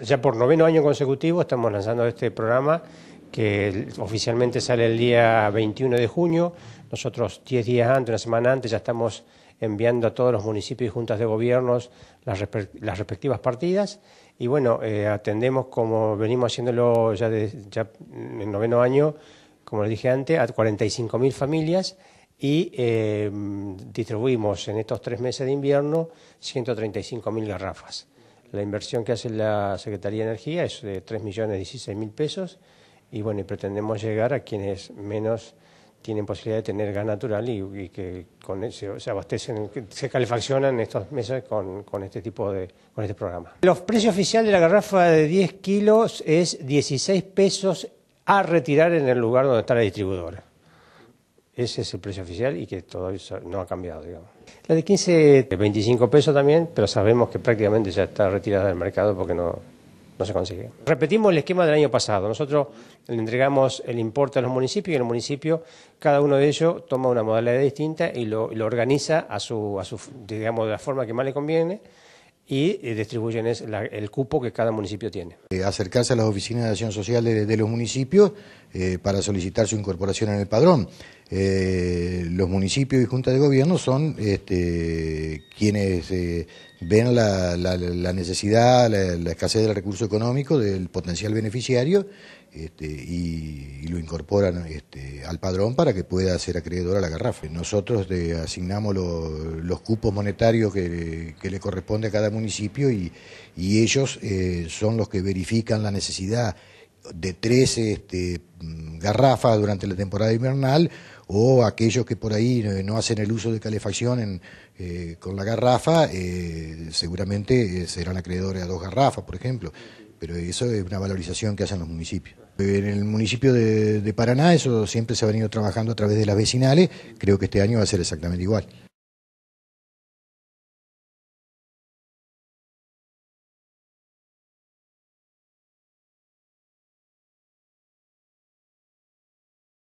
Ya por noveno año consecutivo estamos lanzando este programa que oficialmente sale el día 21 de junio. Nosotros 10 días antes, una semana antes, ya estamos enviando a todos los municipios y juntas de gobiernos las, respectivas partidas. Y bueno, eh, atendemos como venimos haciéndolo ya, en noveno año, como les dije antes, a 45.000 familias y eh, distribuimos en estos tres meses de invierno 135.000 garrafas. La inversión que hace la Secretaría de Energía es de 3 millones 16 mil pesos y bueno, pretendemos llegar a quienes menos tienen posibilidad de tener gas natural y, que e, se abastecen, se calefaccionan estos meses con, este tipo de con este programa. El precio oficial de la garrafa de 10 kilos es 16 pesos a retirar en el lugar donde está la distribuidora. Ese es el precio oficial y que todavía no ha cambiado, digamos. La de 15, 25 pesos también, pero sabemos que prácticamente ya está retirada del mercado porque no, se consigue. Repetimos el esquema del año pasado. Nosotros le entregamos el importe a los municipios y el municipio cada uno de ellos toma una modalidad distinta y lo, organiza a su, digamos, de la forma que más le conviene y eh, distribuyen el cupo que cada municipio tiene. Eh, acercarse a las oficinas de acción social de los municipios eh, para solicitar su incorporación en el padrón. Eh, los municipios y juntas de gobierno son este, quienes eh, ven la, necesidad, la, escasez del recurso económico del potencial beneficiario este, y, lo incorporan este, al padrón para que pueda ser acreedor a la garrafa. Nosotros asignamos los cupos monetarios que, le corresponde a cada municipio y, ellos son los que verifican la necesidad de tres este, mm, garrafas durante la temporada invernal o aquellos que por ahí eh, no hacen el uso de calefacción eh, con la garrafa, eh, seguramente serán acreedores a dos garrafas, por ejemplo. Pero eso es una valorización que hacen los municipios. En el municipio de, de Paraná eso siempre se ha venido trabajando a través de las vecinales, creo que este año va a ser exactamente igual.